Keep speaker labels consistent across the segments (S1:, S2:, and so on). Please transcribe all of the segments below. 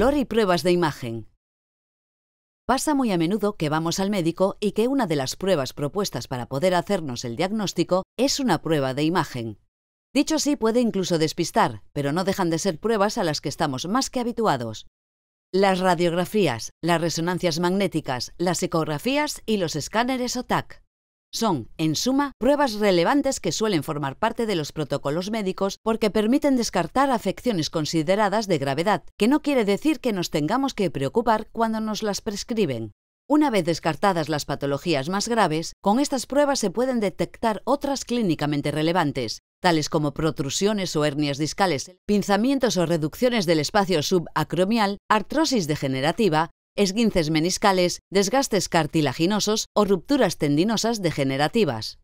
S1: Color y pruebas de imagen. Pasa muy a menudo que vamos al médico y que una de las pruebas propuestas para poder hacernos el diagnóstico es una prueba de imagen. Dicho sí, puede incluso despistar, pero no dejan de ser pruebas a las que estamos más que habituados. Las radiografías, las resonancias magnéticas, las ecografías y los escáneres OTAC. Son, en suma, pruebas relevantes que suelen formar parte de los protocolos médicos porque permiten descartar afecciones consideradas de gravedad, que no quiere decir que nos tengamos que preocupar cuando nos las prescriben. Una vez descartadas las patologías más graves, con estas pruebas se pueden detectar otras clínicamente relevantes, tales como protrusiones o hernias discales, pinzamientos o reducciones del espacio subacromial, artrosis degenerativa, esguinces meniscales, desgastes cartilaginosos o rupturas tendinosas degenerativas.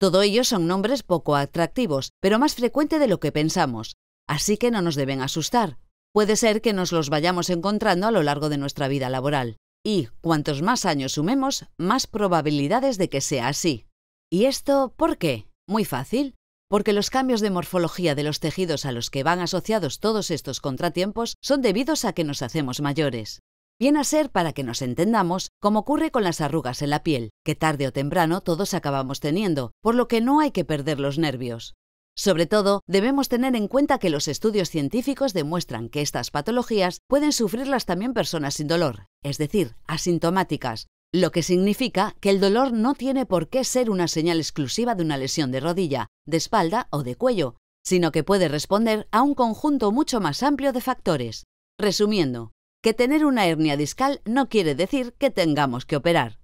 S1: Todo ello son nombres poco atractivos, pero más frecuente de lo que pensamos, así que no nos deben asustar. Puede ser que nos los vayamos encontrando a lo largo de nuestra vida laboral, y cuantos más años sumemos, más probabilidades de que sea así. ¿Y esto por qué? Muy fácil, porque los cambios de morfología de los tejidos a los que van asociados todos estos contratiempos son debidos a que nos hacemos mayores. Viene a ser, para que nos entendamos, como ocurre con las arrugas en la piel, que tarde o temprano todos acabamos teniendo, por lo que no hay que perder los nervios. Sobre todo, debemos tener en cuenta que los estudios científicos demuestran que estas patologías pueden sufrirlas también personas sin dolor, es decir, asintomáticas, lo que significa que el dolor no tiene por qué ser una señal exclusiva de una lesión de rodilla, de espalda o de cuello, sino que puede responder a un conjunto mucho más amplio de factores. Resumiendo, que tener una hernia discal no quiere decir que tengamos que operar.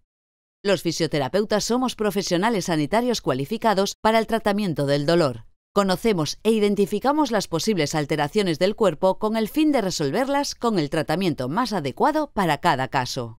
S1: Los fisioterapeutas somos profesionales sanitarios cualificados para el tratamiento del dolor. Conocemos e identificamos las posibles alteraciones del cuerpo con el fin de resolverlas con el tratamiento más adecuado para cada caso.